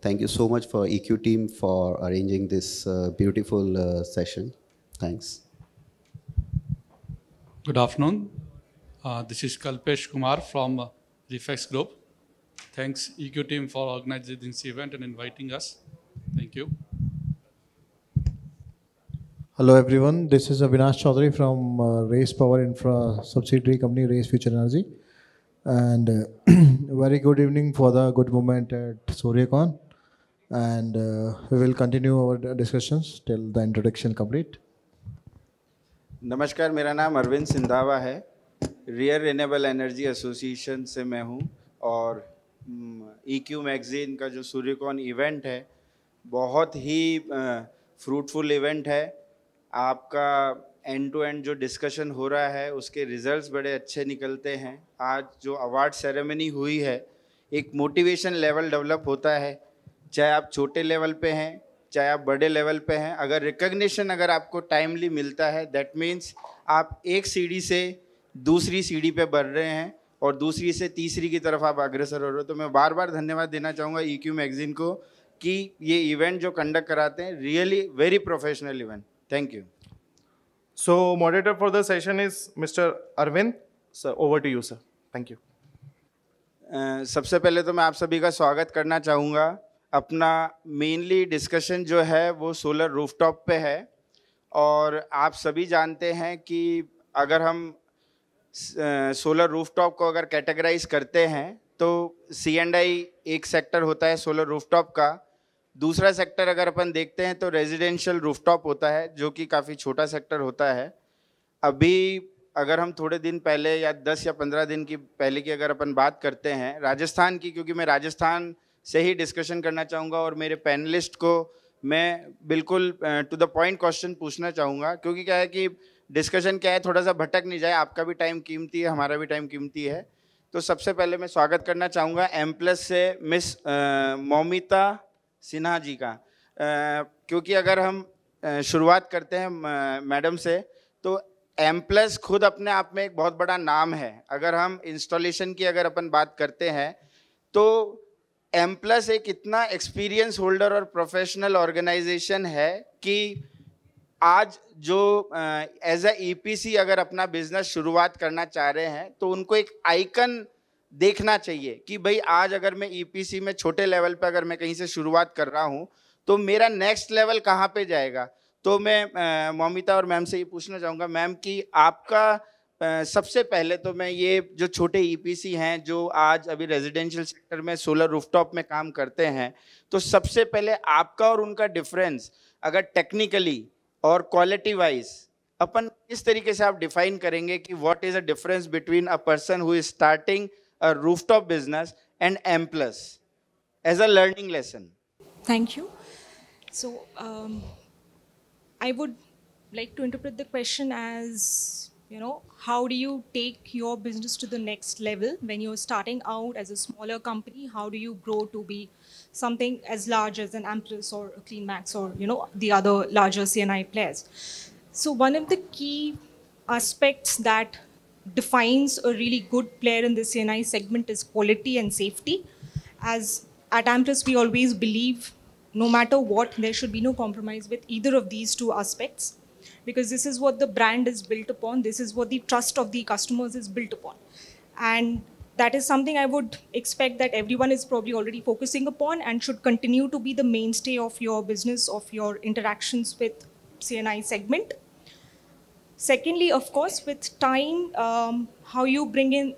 Thank you so much for EQ team for arranging this uh, beautiful uh, session. Thanks. Good afternoon. Uh, this is Kalpesh Kumar from uh, Reflex Group. Thanks EQ team for organizing this event and inviting us. Thank you. Hello everyone. This is Avinash Chaudhary from uh, Race Power Infra subsidiary company Race Future Energy and uh, very good evening for the good moment at Suryakon. and uh, we will continue our discussions till the introduction complete. नमस्कार मेरा नाम अरविंद सिंधावा है rear renewable energy association से मैं हूं और E Q magazine का जो सूर्यकॉन इवेंट है बहुत ही फ्रूटफुल इवेंट है आपका एंड टू एंड जो डिस्कशन हो रहा है उसके रिजल्ट्स बड़े अच्छे निकलते हैं आज जो अवार्ड सेरेमनी हुई है एक मोटिवेशन लेवल डेवलप होता है चाहे आप छोटे लेवल पे हैं चाहे आप बड़े लेवल पे हैं अगर रिकग्निशन अगर आपको टाइमली मिलता है दैट मीन्स आप एक सीढ़ी से दूसरी सीढ़ी पे बढ़ रहे हैं और दूसरी से तीसरी की तरफ आप अग्रसर हो रहे हो तो मैं बार बार धन्यवाद देना चाहूँगा ई क्यू मैगजीन को कि ये इवेंट जो कंडक्ट कराते हैं really very professional event thank you so moderator for the session is mister Arvind sir over to you sir thank you सबसे पहले तो मैं आप सभी का स्वागत करना चाहूँगा अपना मेनली डिस्कशन जो है वो सोलर रूफटॉप पे है और आप सभी जानते हैं कि अगर हम सोलर रूफटॉप को अगर कैटेगराइज करते हैं तो सी एंड आई एक सेक्टर होता है सोलर रूफटॉप का दूसरा सेक्टर अगर अपन देखते हैं तो रेजिडेंशियल रूफटॉप होता है जो कि काफ़ी छोटा सेक्टर होता है अभी अगर हम थोड़े दिन पहले या दस या पंद्रह दिन की पहले की अगर अपन बात करते हैं राजस्थान की क्योंकि मैं राजस्थान से ही डिस्कशन करना चाहूँगा और मेरे पैनलिस्ट को मैं बिल्कुल टू द पॉइंट क्वेश्चन पूछना चाहूँगा क्योंकि क्या है कि डिस्कशन क्या है थोड़ा सा भटक नहीं जाए आपका भी टाइम कीमती है हमारा भी टाइम कीमती है तो सबसे पहले मैं स्वागत करना चाहूँगा एम प्लस से मिस मोमिता सिन्हा जी का आ, क्योंकि अगर हम शुरुआत करते हैं मैडम से तो एम प्लस खुद अपने आप में एक बहुत बड़ा नाम है अगर हम इंस्टॉलेशन की अगर अपन बात करते हैं तो एम प्लस एक इतना एक्सपीरियंस होल्डर और प्रोफेशनल ऑर्गेनाइजेशन है कि आज जो एज ए ईपीसी अगर अपना बिजनेस शुरुआत करना चाह रहे हैं तो उनको एक आइकन देखना चाहिए कि भाई आज अगर मैं ईपीसी e में छोटे लेवल पर अगर मैं कहीं से शुरुआत कर रहा हूँ तो मेरा नेक्स्ट लेवल कहाँ पे जाएगा तो मैं मोमिता और मैम से ये पूछना चाहूँगा मैम कि आपका सबसे पहले तो मैं ये जो छोटे ईपीसी e हैं जो आज अभी रेजिडेंशियल सेक्टर में सोलर रूफटॉप में काम करते हैं तो सबसे पहले आपका और उनका डिफरेंस अगर टेक्निकली और क्वालिटी वाइज अपन इस तरीके से आप डिफाइन करेंगे कि what is a difference between a person who is starting a rooftop business and M plus as a learning lesson thank you so I would like to interpret the question as you know how do you take your business to the next level when you're starting out as a smaller company how do you grow to be something as large as an amplus or a cleanmax or you know the other larger cni players so one of the key aspects that defines a really good player in the cni segment is quality and safety as at amplus we always believe no matter what there should be no compromise with either of these two aspects because this is what the brand is built upon this is what the trust of the customers is built upon and that is something i would expect that everyone is probably already focusing upon and should continue to be the mainstay of your business of your interactions with cni segment secondly of course with time um, how you bring in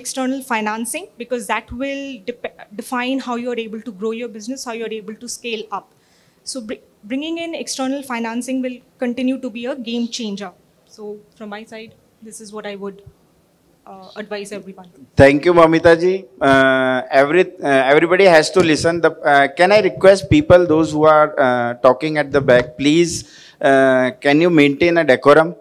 external financing because that will de define how you're able to grow your business how you're able to scale up so bringing in external financing will continue to be a game changer. So from my side, this is what I would uh, advise everyone. Thank you, Mamita ji. Uh, every, uh, everybody has to listen. The, uh, can I request people, those who are uh, talking at the back, please, uh, can you maintain a decorum?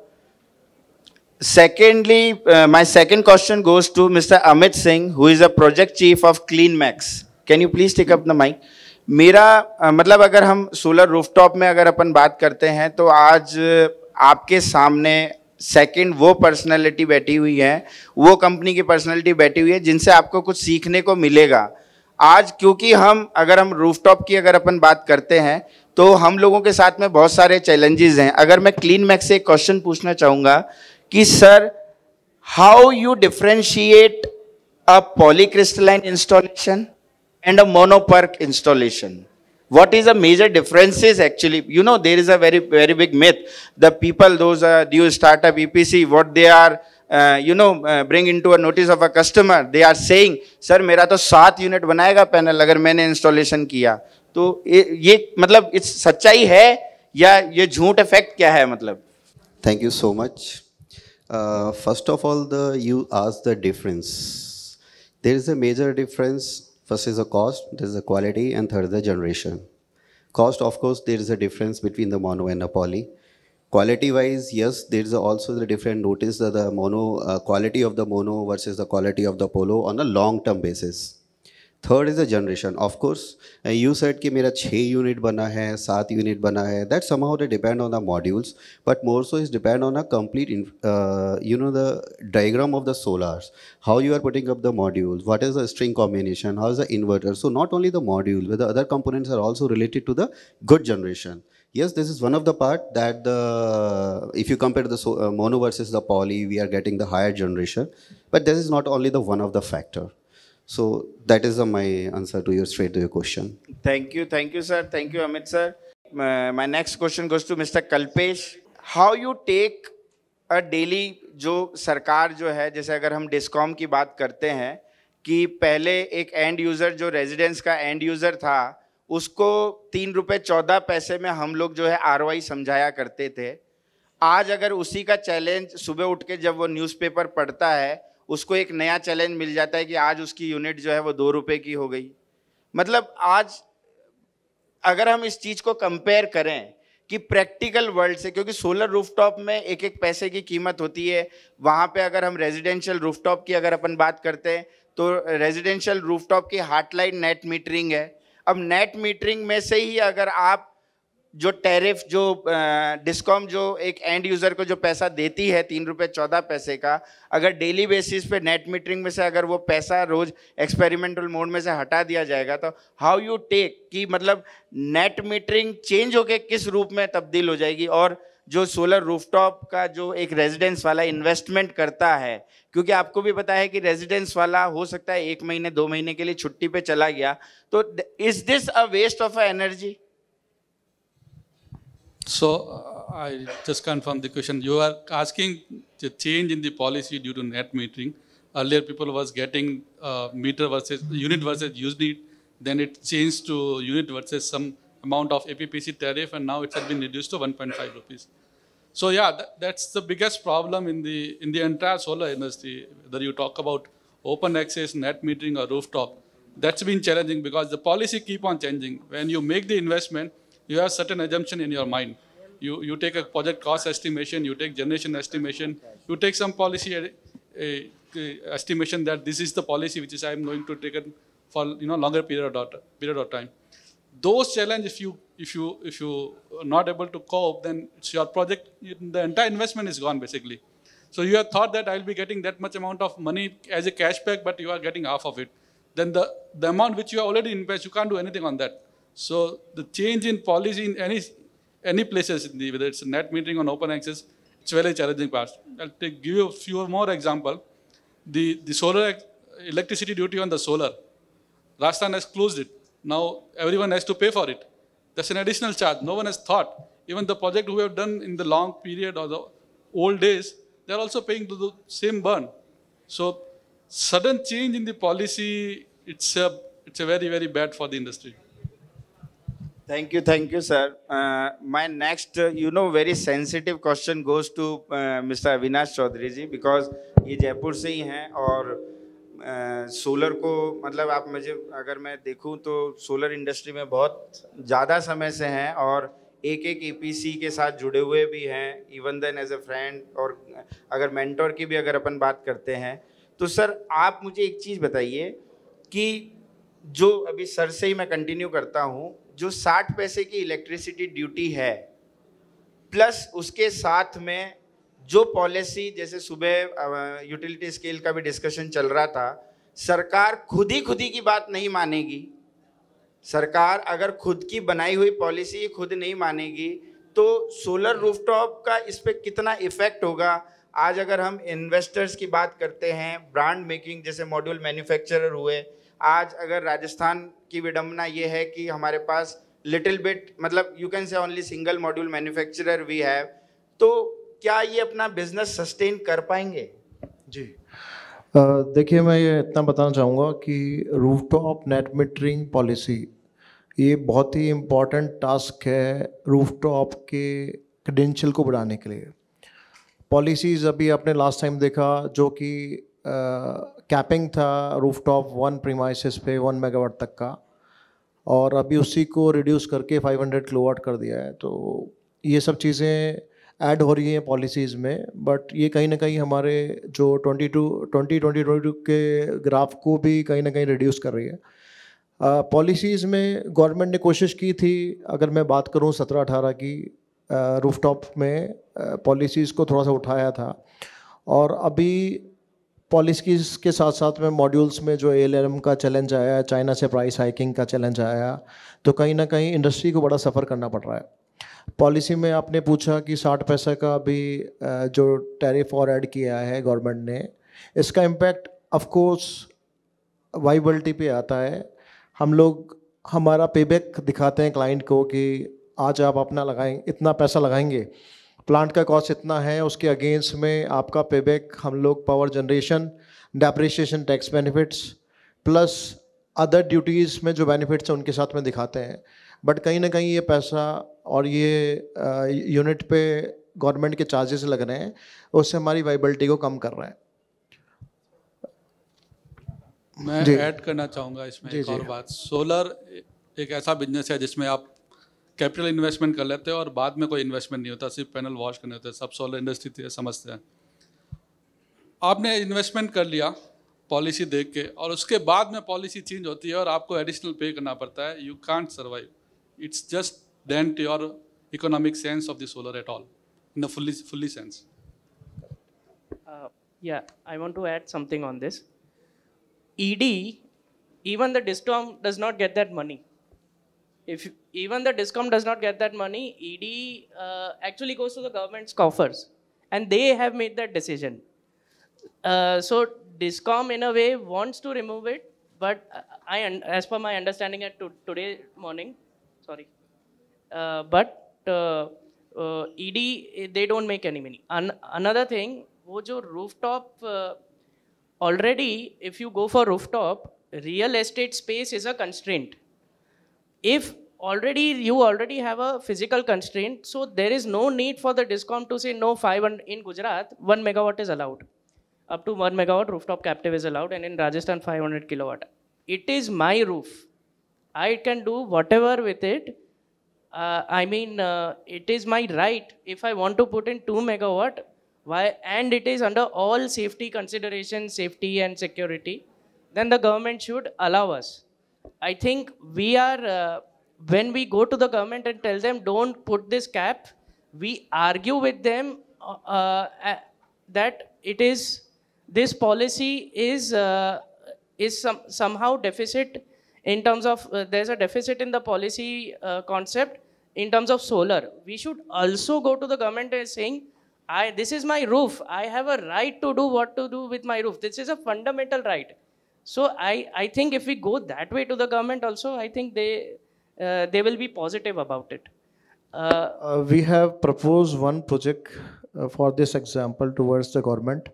Secondly, my second question goes to Mr. Amit Singh, who is a project chief of CleanMax. Can you please take up the mic? मेरा मतलब अगर हम solar rooftop में अगर अपन बात करते हैं तो आज आपके सामने सेकंड वो पर्सनालिटी बैठी हुई है वो कंपनी की पर्सनालिटी बैठी हुई है जिनसे आपको कुछ सीखने को मिलेगा आज क्योंकि हम अगर हम रूफटॉप की अगर अपन बात करते हैं तो हम लोगों के साथ में बहुत सारे चैलेंजेस हैं अगर मैं क्लीन मैक से एक क्वेश्चन पूछना चाहूँगा कि sir how you differentiate a polycrystalline installation and a monopark installation. What is the major difference is actually, you know, there is a very, very big myth. The people, those uh, new startup EPC, what they are, uh, you know, uh, bring into a notice of a customer, they are saying, sir, mera to सात unit banayega panel agar maine installation kiya. तो ye, matlab, it's sachai hai, ya ye jhoot effect kya hai, matlab? Thank you so much. Uh, first of all, the, you आज the difference. There is a major difference First is the cost, there is the quality, and third is the generation. Cost, of course, there is a difference between the mono and the poly. Quality-wise, yes, there is also the different notice that the mono uh, quality of the mono versus the quality of the polo on a long-term basis. Third is the generation of course you set कि मेरा छः unit बना है सात unit बना है that somehow they depend on the modules but more so is depend on a complete you know the diagram of the solars how you are putting up the modules what is the string combination how is the inverter so not only the module the other components are also related to the good generation yes this is one of the part that the if you compare the so, uh, mono versus the poly we are getting the higher generation but this is not only the one of the factor So that is uh, my answer to your straight to your question. Thank you, thank you, sir. Thank you, Amit sir. uh, my next question goes to Mr. Kalpesh. How you take a daily जो सरकार जो है जैसे अगर हम discom की बात करते हैं कि पहले एक एंड यूज़र जो रेजिडेंस का एंड यूज़र था उसको तीन रुपये चौदह पैसे में हम लोग जो है आर समझाया करते थे आज अगर उसी का चैलेंज सुबह उठ के जब वो न्यूज़पेपर पढ़ता है उसको एक नया चैलेंज मिल जाता है कि आज उसकी यूनिट जो है वो दो रुपये की हो गई मतलब आज अगर हम इस चीज़ को कंपेयर करें कि प्रैक्टिकल वर्ल्ड से क्योंकि सोलर रूफटॉप में एक एक पैसे की कीमत होती है वहाँ पे अगर हम रेजिडेंशियल रूफटॉप की अगर अपन बात करते हैं तो रेजिडेंशियल रूफटॉप की हार्टलाइन नेट मीटरिंग है अब नेट मीटरिंग में से ही अगर आप जो टैरिफ जो डिस्कॉम जो एक एंड यूज़र को जो पैसा देती है तीन रुपये चौदह पैसे का अगर डेली बेसिस पे नेट मीटरिंग में से अगर वो पैसा रोज़ एक्सपेरिमेंटल मोड में से हटा दिया जाएगा तो हाउ यू टेक कि मतलब नेट मीटरिंग चेंज होके किस रूप में तब्दील हो जाएगी और जो सोलर रूफटॉप का जो एक रेजिडेंस वाला इन्वेस्टमेंट करता है क्योंकि आपको भी पता है कि रेजिडेंस वाला हो सकता है एक महीने दो महीने के लिए छुट्टी पे चला गया तो is this a waste of a energy So uh, I just confirm the question. You are asking the change in the policy due to net metering. Earlier people was getting uh, meter versus unit versus unit. Then it changed to unit versus some amount of APPC tariff and now it has been reduced to 1.5 rupees. So yeah, that's the biggest problem in the in the entire solar industry. Whether you talk about open access, net metering or rooftop, that's been challenging because the policy keep on changing. When you make the investment, you have certain assumption in your mind. You, you take a project cost estimation, you take generation estimation, you take some policy a, a, a estimation that this is the policy which is I am going to take it for you know longer period of, period of time. Those challenge if you if you if you are not able to cope, then it's your project the entire investment is gone basically. So you have thought that I'll be getting that much amount of money as a cashback, but you are getting half of it. Then the, the amount which you have already invested, you can't do anything on that. So the change in policy in any any places, in the, whether it's net metering or open access, it's very challenging part. I'll take, give you a few more example. The, the solar electricity duty on the solar, Rajasthan has closed it. Now everyone has to pay for it. That's an additional charge. No one has thought. Even the project who have done in the long period or the old days, they're also paying the same burn. So sudden change in the policy, it's a, it's a very, very bad for the industry. Thank you, thank you, sir. Uh, my next, uh, you know, very sensitive question goes to uh, Mr. Avinash Chaudhary ji because ये जयपुर से ही हैं और solar uh, को मतलब आप मुझे अगर मैं देखूं तो सोलर इंडस्ट्री में बहुत ज़्यादा समय से हैं और एक एक ईपीसी e के साथ जुड़े हुए भी हैं even then as a friend और uh, अगर मेंटोर की भी अगर अपन बात करते हैं तो सर आप मुझे एक चीज़ बताइए कि जो अभी सर से ही मैं कंटिन्यू करता हूँ जो 60 पैसे की इलेक्ट्रिसिटी ड्यूटी है प्लस उसके साथ में जो पॉलिसी जैसे सुबह यूटिलिटी स्केल का भी डिस्कशन चल रहा था सरकार खुद ही खुद ही की बात नहीं मानेगी सरकार अगर खुद की बनाई हुई पॉलिसी खुद नहीं मानेगी तो सोलर रूफटॉप का इस पर कितना इफेक्ट होगा आज अगर हम इन्वेस्टर्स की बात करते हैं ब्रांड मेकिंग जैसे मॉड्यूल मैन्युफैक्चरर हुए आज अगर राजस्थान की विडम्बना ये है कि हमारे पास लिटिल बिट मतलब you can say only single module manufacturer we have तो क्या ये अपना बिजनेस सस्टेन कर पाएंगे जी देखिए मैं ये इतना बताना चाहूँगा कि रूफटॉप नेट मीटरिंग पॉलिसी ये बहुत ही इम्पॉर्टेंट टास्क है रूफटॉप के क्रेडेंशियल को बढ़ाने के लिए पॉलिसीज़ अभी आपने लास्ट टाइम देखा जो कि कैपिंग था रूफटॉप वन प्रीमाइसिस पे वन मेगावाट तक का और अभी उसी को रिड्यूस करके 500 वाट कर दिया है तो ये सब चीज़ें ऐड हो रही हैं पॉलिसीज़ में बट ये कहीं ना कहीं हमारे जो 22 ट्वेंटी ट्वेंटी टू के ग्राफ को भी कहीं ना कहीं रिड्यूस कर रही है पॉलिसीज़ में गवर्नमेंट ने कोशिश की थी अगर मैं बात करूँ सत्रह अठारह की रूफटॉप टॉप में पॉलिसीज़ को थोड़ा सा उठाया था और अभी पॉलिसी के साथ साथ में मॉड्यूल्स में जो एल का चैलेंज आया चाइना से प्राइस हाइकिंग का चैलेंज आया तो कहीं ना कहीं इंडस्ट्री को बड़ा सफ़र करना पड़ रहा है पॉलिसी में आपने पूछा कि साठ पैसा का भी जो टैरिफ और ऐड किया है गवर्नमेंट ने इसका इम्पैक्ट ऑफकोर्स वाइबलिटी पे आता है हम लोग हमारा पेबैक दिखाते हैं क्लाइंट को कि आज आप अपना लगाएं इतना पैसा लगाएंगे प्लांट का कॉस्ट इतना है उसके अगेंस्ट में आपका पेबैक हम लोग power generation depreciation tax benefits plus other duties में जो बेनिफिट्स हैं उनके साथ में दिखाते हैं बट कहीं ना कहीं ये पैसा और ये यूनिट पे गवर्नमेंट के चार्जेस लग रहे हैं उससे हमारी वाइबिलिटी को कम कर रहे हैं मैं ऐड करना चाहूँगा इसमें जी, एक जी, और बात सोलर एक ऐसा बिजनेस है जिसमें आप कैपिटल इन्वेस्टमेंट कर लेते हैं और बाद में कोई इन्वेस्टमेंट नहीं होता सिर्फ पैनल वॉश करने होते हैं सब सोलर इंडस्ट्री तो समझते हैं आपने इन्वेस्टमेंट कर लिया पॉलिसी देख के और उसके बाद में पॉलिसी चेंज होती है और आपको एडिशनल पे करना पड़ता है you can't survive it's just dent your economic sense of the solar at all in a fully fully I Uh, yeah, I want to add something on this. ED, even the DISCOM does not get if even the discom does not get that money ed uh, actually goes to the government's coffers and they have made that decision uh, so discom in a way wants to remove it but uh, i as per my understanding at to, today morning sorry uh, but uh, uh, ed they don't make any money An another thing wo jo rooftop already if you go for rooftop real estate space is a constraint if already you already have a physical constraint, so there is no need for the DISCOM to say no. 500 in Gujarat, one megawatt is allowed. Up to one megawatt rooftop captive is allowed, and in Rajasthan, 500 kilowatt. It is my roof. I can do whatever with it. Uh, I mean, uh, it is my right if I want to put in 2 megawatt, why, and it is under all safety considerations, safety and security, then the government should allow us. I think we are, uh, when we go to the government and tell them, don't put this cap, we argue with them uh, uh, uh that it is, this policy is, uh, is some, somehow deficit in terms of, there's a deficit in the policy concept in terms of solar. We should also go to the government and saying, I, this is my roof. I have a right to do what to do with my roof. This is a fundamental right. So I, I think if we go that way to the government also, I think they, uh, they will be positive about it. Uh, uh we have proposed one project uh, for this example towards the government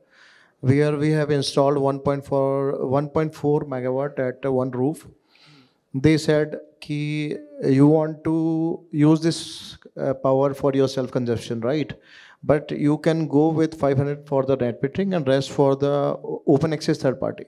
where we have installed 1.4 1.4 megawatt at one roof they said ki you want to use this uh, power for your self consumption right but you can go with 500 for the net metering and rest for the open access third party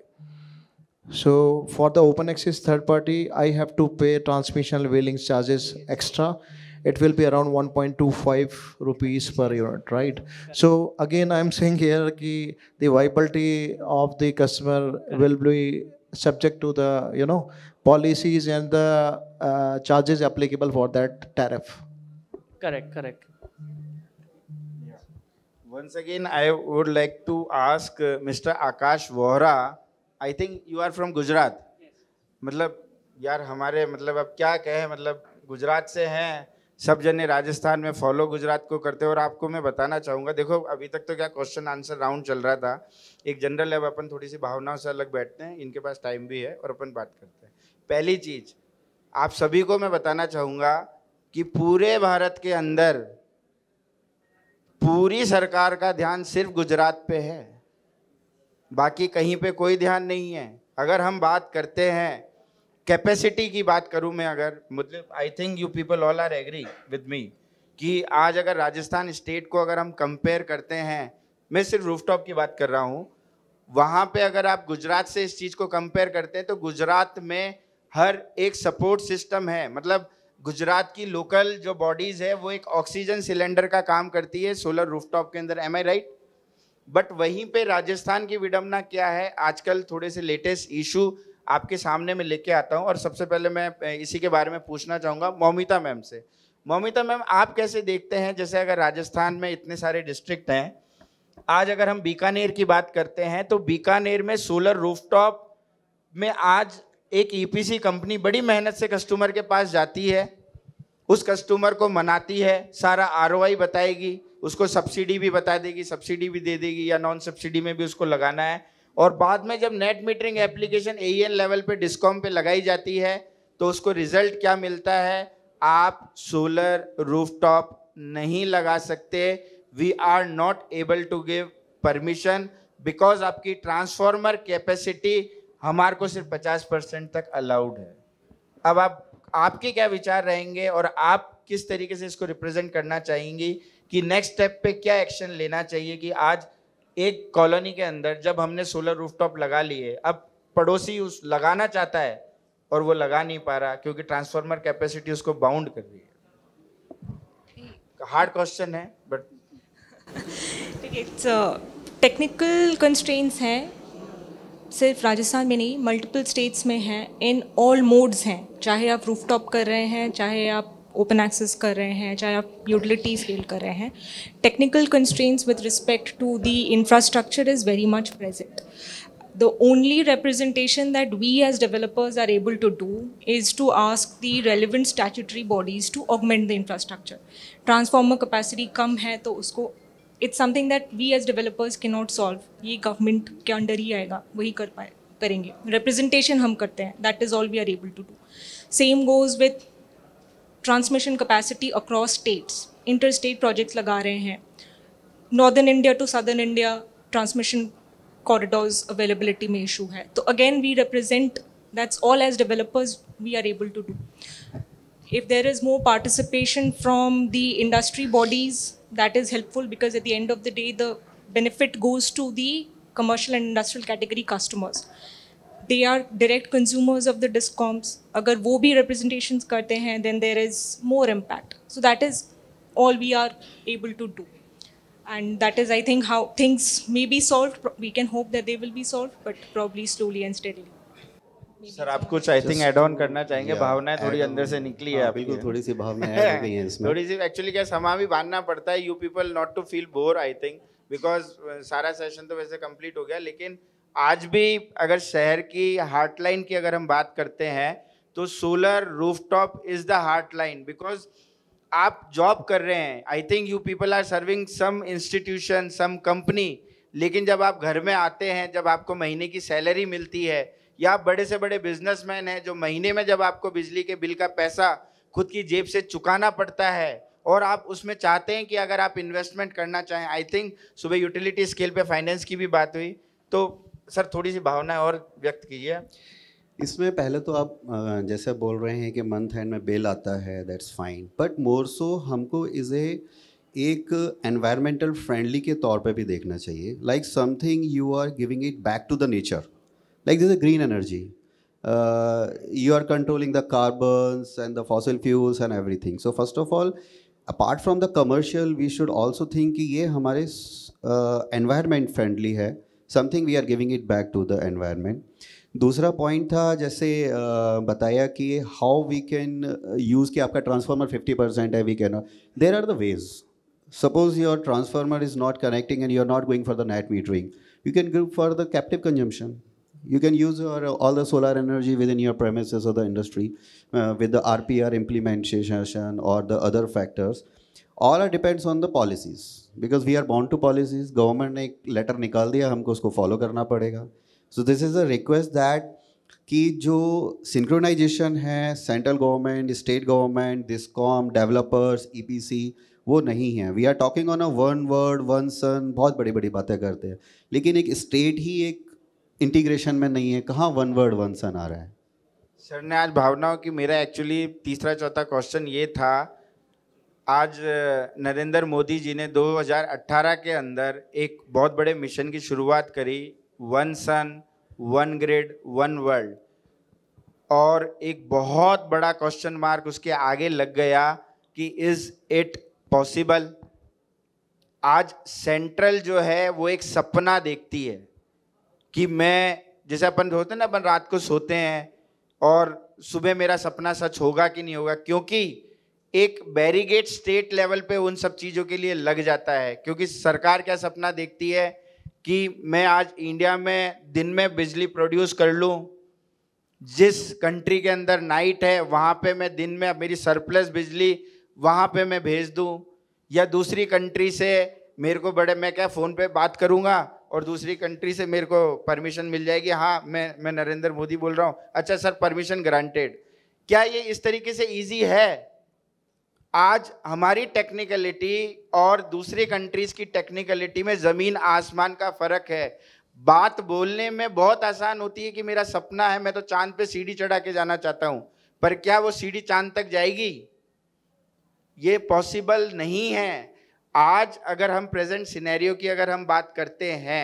so for the open access third party, I have to pay transmission wheeling charges extra. It will be around 1.25 rupees per unit, right? So again, I'm saying here ki the viability of the customer will be subject to the you know policies and the uh, charges applicable for that tariff. Correct, correct. Once again, I would like to ask uh, Mr. Akash Vohra I think you are from Gujarat मतलब यार हमारे मतलब अब क्या कहें मतलब गुजरात से हैं सब जने राजस्थान में फॉलो गुजरात को करते हैं और आपको मैं बताना चाहूँगा देखो अभी तक तो क्या क्वेश्चन आंसर राउंड चल रहा था एक जनरल अब अपन थोड़ी सी भावनाओं से अलग बैठते हैं इनके पास टाइम भी है और अपन बात करते हैं पहली चीज़ आप सभी को मैं बताना चाहूँगा कि पूरे भारत के अंदर पूरी सरकार का ध्यान सिर्फ गुजरात पे है बाकी कहीं पे कोई ध्यान नहीं है अगर हम बात करते हैं कैपेसिटी की बात करूं मैं अगर मतलब I think you people all are agree with me कि आज अगर राजस्थान स्टेट को अगर हम कंपेयर करते हैं मैं सिर्फ रूफटॉप की बात कर रहा हूँ वहाँ पे अगर आप गुजरात से इस चीज़ को कंपेयर करते हैं तो गुजरात में हर एक सपोर्ट सिस्टम है मतलब गुजरात की लोकल जो बॉडीज़ है वो एक ऑक्सीजन सिलेंडर का काम करती है सोलर रूफटॉप के अंदर एम आई राइट बट वहीं पे राजस्थान की विडम्बना क्या है आजकल थोड़े से लेटेस्ट इशू आपके सामने में लेके आता हूँ और सबसे पहले मैं इसी के बारे में पूछना चाहूँगा मोमिता मैम से मोमिता मैम आप कैसे देखते हैं जैसे अगर राजस्थान में इतने सारे डिस्ट्रिक्ट हैं आज अगर हम बीकानेर की बात करते हैं तो बीकानेर में सोलर रूफटॉप में आज एक ईपीसी e कंपनी बड़ी मेहनत से कस्टमर के पास जाती है उस कस्टमर को मनाती है सारा आर बताएगी उसको सब्सिडी भी बता देगी सब्सिडी भी दे देगी या नॉन सब्सिडी में भी उसको लगाना है और बाद में जब net metering application A level पे डिस्कॉम पे लगाई जाती है तो उसको रिजल्ट क्या मिलता है आप सोलर रूफटॉप नहीं लगा सकते we are not able to give permission because आपकी ट्रांसफॉर्मर कैपेसिटी हमार को सिर्फ पचास परसेंट तक अलाउड है अब आप आपके क्या विचार रहेंगे और आप किस तरीके से इसको रिप्रेजेंट करना चाहेंगी कि नेक्स्ट स्टेप पे क्या एक्शन लेना चाहिए कि आज एक कॉलोनी के अंदर जब हमने सोलर रूफटॉप लगा लिए अब पड़ोसी उस लगाना चाहता है और वो लगा नहीं पा रहा क्योंकि ट्रांसफार्मर कैपेसिटी उसको बाउंड कर रही है हार्ड क्वेश्चन है बट टेक्निकल कंस्ट्रेंट्स हैं सिर्फ राजस्थान में नहीं मल्टीपल स्टेट्स में हैं इन ऑल मोड्स हैं चाहे आप रूफटॉप कर रहे हैं चाहे आप ओपन एक्सेस कर रहे हैं चाहे आप यूटिलिटी फेल कर रहे हैं technical constraints with respect to the infrastructure is very much present the only representation that we as developers are able to do is to ask the relevant statutory bodies to augment the infrastructure transformer capacity कम है तो उसको it's something that we as developers के not solve ये government के अंडर ही आएगा वही कर पाए करेंगे रिप्रेजेंटेशन हम करते हैं that is all we are able to do same goes with transmission capacity across states. Interstate projects laga rahe hain. Northern India to southern India transmission corridors availability mein issue hai. So again, we represent that's all as developers we are able to do. If there is more participation from the industry bodies, that is helpful because at the end of the day, the benefit goes to the commercial and industrial category customers they are direct consumers of the discoms agar wo bhi representations then there is more impact so that is all we are able to do and that is i think how things may be solved we can hope that they will be solved but probably slowly and steadily sir आप कुछ I think add on करना चाहेंगे भावनाएं थोड़ी अंदर से निकली है आपकी थोड़ी सी भावनाएं ऐड गई हैं इसमें थोड़ी सी एक्चुअली क्या हमें भी बांधना पड़ता है you people not to feel bore I think because सारा सेशन तो वैसे कंप्लीट हो गया लेकिन आज भी अगर शहर की हार्ट लाइन की अगर हम बात करते हैं तो solar rooftop is the heart line because आप जॉब कर रहे हैं I think you people are serving some institution some company लेकिन जब आप घर में आते हैं जब आपको महीने की सैलरी मिलती है या आप बड़े से बड़े बिजनेसमैन हैं जो महीने में जब आपको बिजली के बिल का पैसा खुद की जेब से चुकाना पड़ता है और आप उसमें चाहते हैं कि अगर आप इन्वेस्टमेंट करना चाहें आई थिंक सुबह यूटिलिटी स्केल पे फाइनेंस की भी बात हुई तो सर थोड़ी सी भावना और व्यक्त कीजिए इसमें पहले तो आप जैसे बोल रहे हैं कि मंथ एंड में बिल आता है that's fine but more so हमको इज़ ए एक एनवायरमेंटल फ्रेंडली के तौर पे भी देखना चाहिए like something you are giving it back to the nature like this a green energy you are controlling the carbons and the fossil fuels and thing so first of all apart from the commercial we should also think कि ये हमारे environment uh, friendly है Something we are giving it back to the environment. दूसरा point था जैसे बताया कि how we can use कि आपका ट्रांसफार्मर 50 परसेंट है we can there are the ways. suppose your transformer is not connecting and you're not going for the net metering you can go for the captive consumption you can use all the solar energy within your premises or the industry uh, with the rpr implementation or the other factors all are depends on the policies because we are bond to policies government ने एक letter निकाल दिया हमको उसको follow करना पड़ेगा so this is a request that कि जो सिंक्रोनाइजेशन है central government state government discom developers सी वो नहीं है we are talking on a one world one sun बहुत बड़ी बड़ी बातें करते हैं लेकिन एक स्टेट ही एक इंटीग्रेशन में नहीं है कहाँ वन वर्ड वन सन आ रहा है सर ने आज भावनाओं की मेरा एक्चुअली तीसरा चौथा क्वेश्चन ये था आज नरेंद्र मोदी जी ने 2018 के अंदर एक बहुत बड़े मिशन की शुरुआत करी one sun one grid one world और एक बहुत बड़ा क्वेश्चन मार्क उसके आगे लग गया कि इज़ इट पॉसिबल आज सेंट्रल जो है वो एक सपना देखती है कि मैं जैसे अपन होते ना अपन रात को सोते हैं और सुबह मेरा सपना सच होगा कि नहीं होगा क्योंकि एक बैरिगेट स्टेट लेवल पे उन सब चीज़ों के लिए लग जाता है क्योंकि सरकार क्या सपना देखती है कि मैं आज इंडिया में दिन में बिजली प्रोड्यूस कर लूँ जिस कंट्री के अंदर नाइट है वहाँ पे मैं दिन में मेरी सरप्लस बिजली वहाँ पे मैं भेज दूँ या दूसरी कंट्री से मेरे को बड़े मैं क्या फ़ोन पे बात करूँगा और दूसरी कंट्री से मेरे को परमिशन मिल जाएगी हाँ मैं मैं नरेंद्र मोदी बोल रहा हूँ अच्छा सर परमिशन ग्रांटेड क्या ये इस तरीके से ईजी है आज हमारी टेक्निकलिटी और दूसरी कंट्रीज़ की टेक्निकलिटी में ज़मीन आसमान का फ़र्क है बात बोलने में बहुत आसान होती है कि मेरा सपना है मैं तो चांद पे सीढ़ी चढ़ा के जाना चाहता हूँ पर क्या वो सीढ़ी चांद तक जाएगी ये पॉसिबल नहीं है आज अगर हम प्रेजेंट सिनेरियो की अगर हम बात करते हैं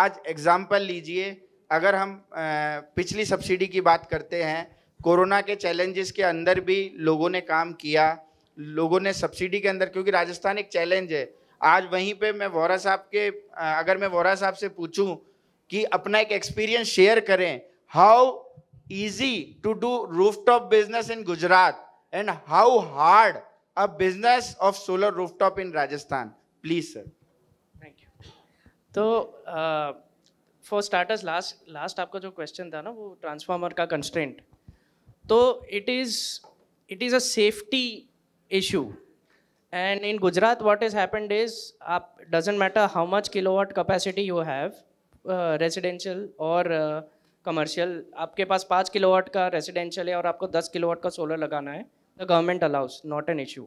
आज एग्जाम्पल लीजिए अगर हम पिछली सब्सिडी की बात करते हैं कोरोना के चैलेंजेस के अंदर भी लोगों ने काम किया लोगों ने सब्सिडी के अंदर क्योंकि राजस्थान एक चैलेंज है आज वहीं पे मैं वोरा साहब के अगर मैं वोरा साहब से पूछूं कि अपना एक एक्सपीरियंस शेयर करें how easy to do rooftop business in Gujarat and how hard a business of solar rooftop in Rajasthan please sir thank you तो फॉर स्टार्टर्स लास्ट लास्ट आपका जो क्वेश्चन था ना वो ट्रांसफार्मर का कंस्टेंट तो it is it is a safety issue. And in Gujarat, what has happened is, up, doesn't matter how much kilowatt capacity you have, uh, residential or uh, commercial, आपके पास पाँच kilowatt का residential है और आपको दस kilowatt का solar लगाना है the government allows not an issue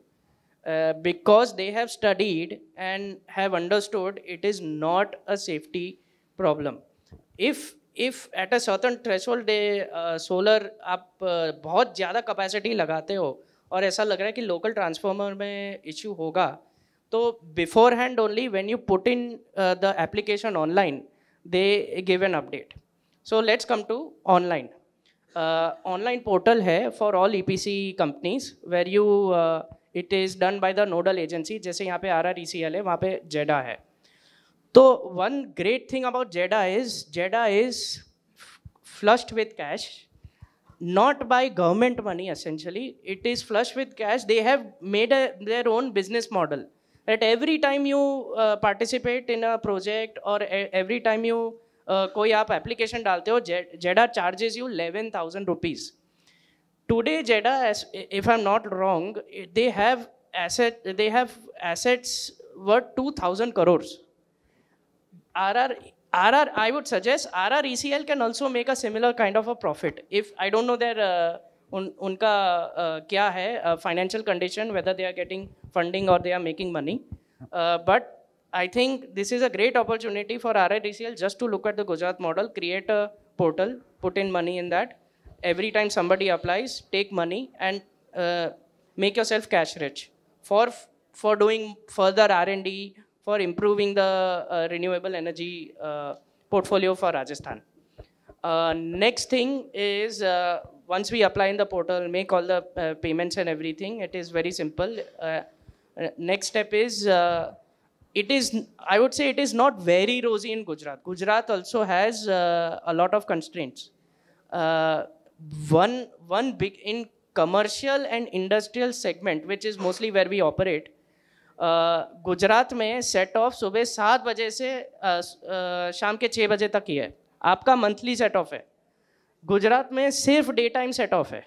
because they have studied and have understood it is not a safety problem if if at a certain threshold day solar आप uh, बहुत ज़्यादा कैपेसिटी लगाते हो और ऐसा लग रहा है कि लोकल ट्रांसफॉर्मर में इश्यू होगा तो beforehand only when you put in the application online they give an update so let's come to online online portal है for all E P C companies where you it is done by the nodal agency जैसे यहाँ पे R R E C L है वहाँ पे जेडा है तो one great thing about GEDA is GEDA is flush with cash not by government money essentially it is flush with cash they have made a, their own business model that every time you uh, participate in a project or a, every time you uh, कोई आप application डालते हो Jeda charges you eleven thousand rupees. Today, Jeda, GEDA if I am not wrong they have asset they have assets worth two thousand crores RR, I would suggest RR ECL can also make a similar kind of a profit. If I don't know their uh, un, unka uh, kya hai uh, financial condition, whether they are getting funding or they are making money, uh, but I think this is a great opportunity for RR ECL just to look at the Gujarat model, create a portal, put in money in that. Every time somebody applies, take money and uh, make yourself cash rich. For for doing further R&D for improving the uh, renewable energy uh, portfolio for Rajasthan. Uh, next thing is once we apply in the portal, make all the uh, payments and everything, it is very simple. Uh, next step is, uh, it is, I would say it is not very rosy in Gujarat. Gujarat also has a lot of constraints. one, one big, in commercial and industrial segment, which is mostly where we operate, Gujarat में set of सुबह सात बजे से शाम के छः बजे तक ही है आपका मंथली सेट ऑफ है गुजरात में सिर्फ डे टाइम सेट ऑफ है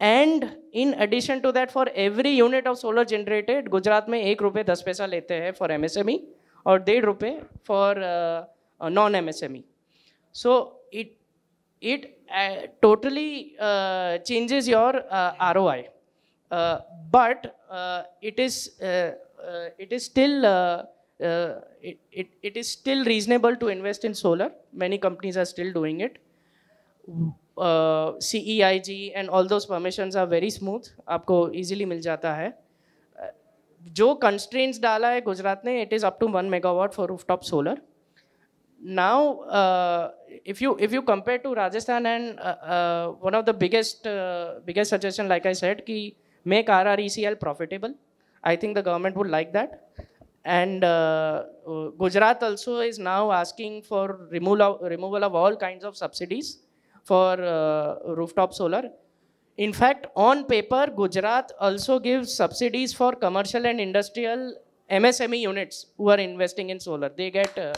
and in addition to that for every unit of solar generated Gujarat में एक रुपये दस पैसा लेते हैं for M M S E और डेढ़ रुपये for non M M S E so it it totally changes your R O I Uh, but uh, it is uh, uh, it is still uh, uh, it, it, it is still reasonable to invest in solar. Many companies are still doing it. uh, CEIG and all those permissions are very smooth. aapko easily mil jata hai जो constraints डाला है गुजरात ने it is up to one megawatt for rooftop solar. Now, if you if you compare to Rajasthan and one of the biggest biggest suggestion, like I said, कि make RRECL profitable. I think the government would like that. And uh, uh, Gujarat also is now asking for removal of, removal of all kinds of subsidies for uh, rooftop solar. In fact, on paper, Gujarat also gives subsidies for commercial and industrial MSME units who are investing in solar. They get uh,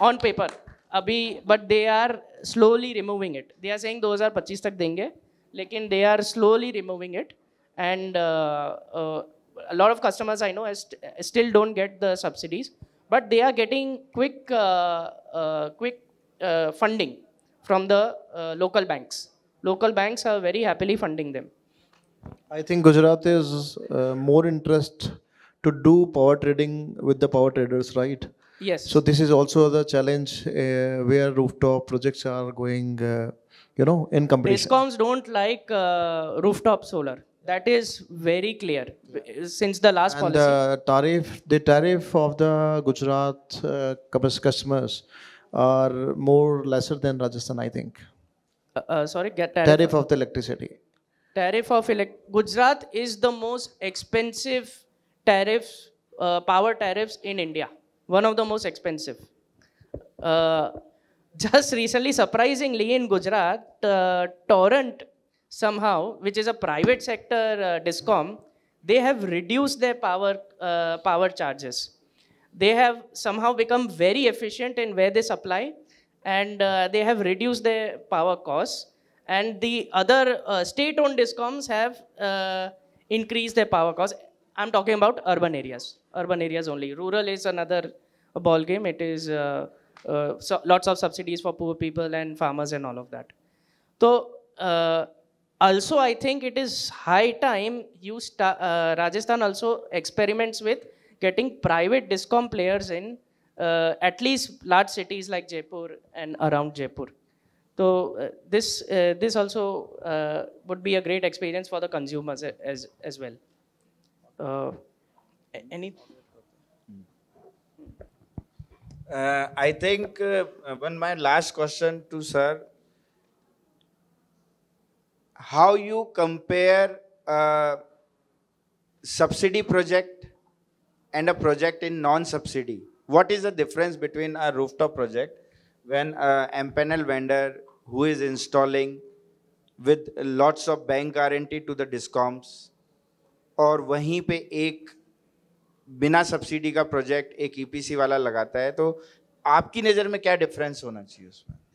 on paper. Abhi, but they are slowly removing it. They are saying 2025 तक देंगे, but they are slowly removing it and uh, uh, a lot of customers I know st still don't get the subsidies, but they are getting quick, uh, quick funding from the local banks. Local banks are very happily funding them. I think Gujarat is more interest to do power trading with the power traders, right? Yes. So this is also the challenge uh, where rooftop projects are going, uh, you know, in competition. Discoms don't like uh, rooftop solar. That is very clear since the last and policy. The tariff, the tariff of the Gujarat uh, customers are more lesser than Rajasthan, I think. Uh, uh, sorry, get tariff, tariff of the electricity. Tariff of elect Gujarat is the most expensive tariffs, uh, power tariffs in India. One of the most expensive. Uh, just recently, surprisingly, in Gujarat, torrent somehow, which is a private sector uh, discom, they have reduced their power, uh, power charges. They have somehow become very efficient in where they supply and uh, they have reduced their power costs. And the other uh, state-owned discoms have uh, increased their power costs. I'm talking about urban areas, urban areas only. Rural is another ball game. It is uh, so lots of subsidies for poor people and farmers and all of that. So uh, also i think it is high time you uh, rajasthan also experiments with getting private discom players in uh, at least large cities like jaipur and around jaipur so uh, this uh, this also uh, would be a great experience for the consumers as as well uh, any i think one my last question to sir how you compare a subsidy project and a project in non-subsidy. What is the difference between a rooftop project when a MPanel vendor who is installing with lots of bank guarantee to the discoms और वहीं पे एक बिना subsidy का project एक EPC वाला लगाता है तो आपकी नज़र में क्या डिफरेंस होना चाहिए उसमें